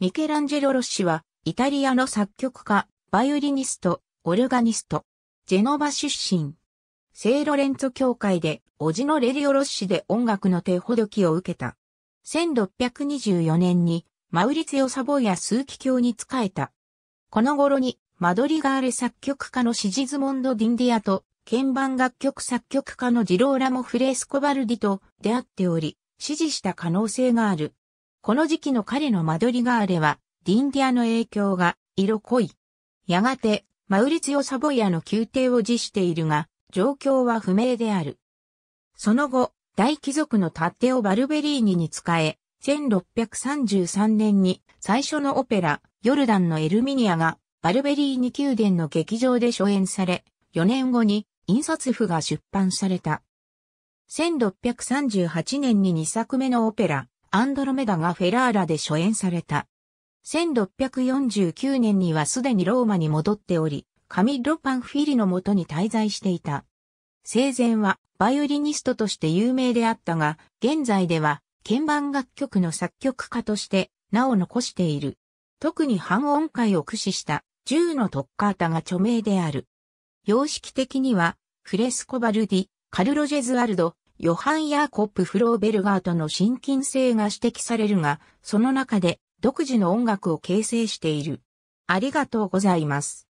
ミケランジェロ・ロッシは、イタリアの作曲家、バイオリニスト、オルガニスト、ジェノバ出身。セイロレンツォ教会で、叔父のレリオ・ロッシで音楽の手ほどきを受けた。1624年に、マウリツヨ・サボースーキ教に仕えた。この頃に、マドリガール作曲家のシジズモンド・ディンディアと、鍵盤楽曲作曲家のジローラモ・フレスコバルディと出会っており、支持した可能性がある。この時期の彼のマドリガーレは、ディンディアの影響が色濃い。やがて、マウリツィオ・サボイアの宮廷を辞しているが、状況は不明である。その後、大貴族のタッテオ・バルベリーニに仕え、1633年に最初のオペラ、ヨルダンのエルミニアが、バルベリーニ宮殿の劇場で初演され、4年後に印刷譜が出版された。1638年に2作目のオペラ、アンドロメダがフェラーラで初演された。1649年にはすでにローマに戻っており、カミロ・パンフィリのもとに滞在していた。生前はバイオリニストとして有名であったが、現在では鍵盤楽曲の作曲家として名を残している。特に半音階を駆使した銃のトッカータが著名である。様式的には、フレスコバルディ、カルロジェズワルド、ヨハン・ヤーコップ・フローベルガーとの親近性が指摘されるが、その中で独自の音楽を形成している。ありがとうございます。